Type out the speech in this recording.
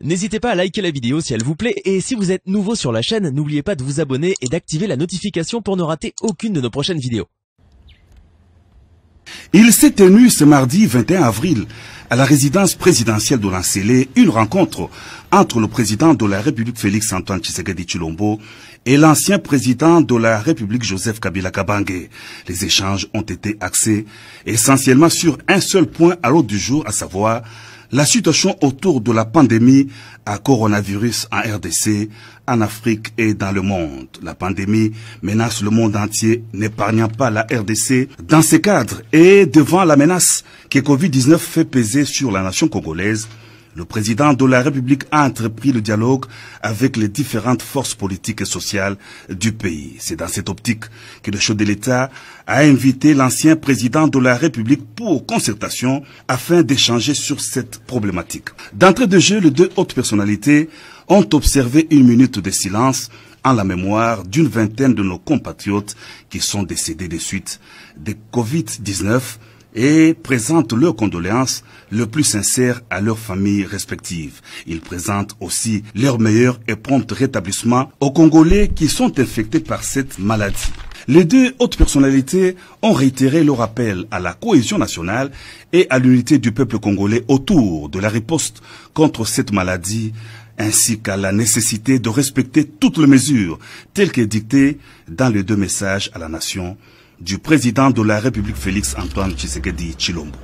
N'hésitez pas à liker la vidéo si elle vous plaît et si vous êtes nouveau sur la chaîne, n'oubliez pas de vous abonner et d'activer la notification pour ne rater aucune de nos prochaines vidéos. Il s'est tenu ce mardi 21 avril à la résidence présidentielle de Lancélé une rencontre entre le président de la République Félix Antoine Tshisekedi Chulombo, et l'ancien président de la République Joseph Kabila Kabange. Les échanges ont été axés essentiellement sur un seul point à l'ordre du jour, à savoir la situation autour de la pandémie à coronavirus en RDC, en Afrique et dans le monde. La pandémie menace le monde entier, n'épargnant pas la RDC. Dans ce cadre et devant la menace que Covid-19 fait peser sur la nation congolaise, le président de la République a entrepris le dialogue avec les différentes forces politiques et sociales du pays. C'est dans cette optique que le chef de l'État a invité l'ancien président de la République pour concertation afin d'échanger sur cette problématique. D'entrée de jeu, les deux hautes personnalités ont observé une minute de silence en la mémoire d'une vingtaine de nos compatriotes qui sont décédés des suites de Covid-19 et présentent leurs condoléances le plus sincères à leurs familles respectives. Ils présentent aussi leur meilleur et prompt rétablissement aux Congolais qui sont infectés par cette maladie. Les deux hautes personnalités ont réitéré leur appel à la cohésion nationale et à l'unité du peuple congolais autour de la riposte contre cette maladie ainsi qu'à la nécessité de respecter toutes les mesures telles dictées dans les deux messages à la nation du président de la République Félix Antoine Tshisekedi Chilombo.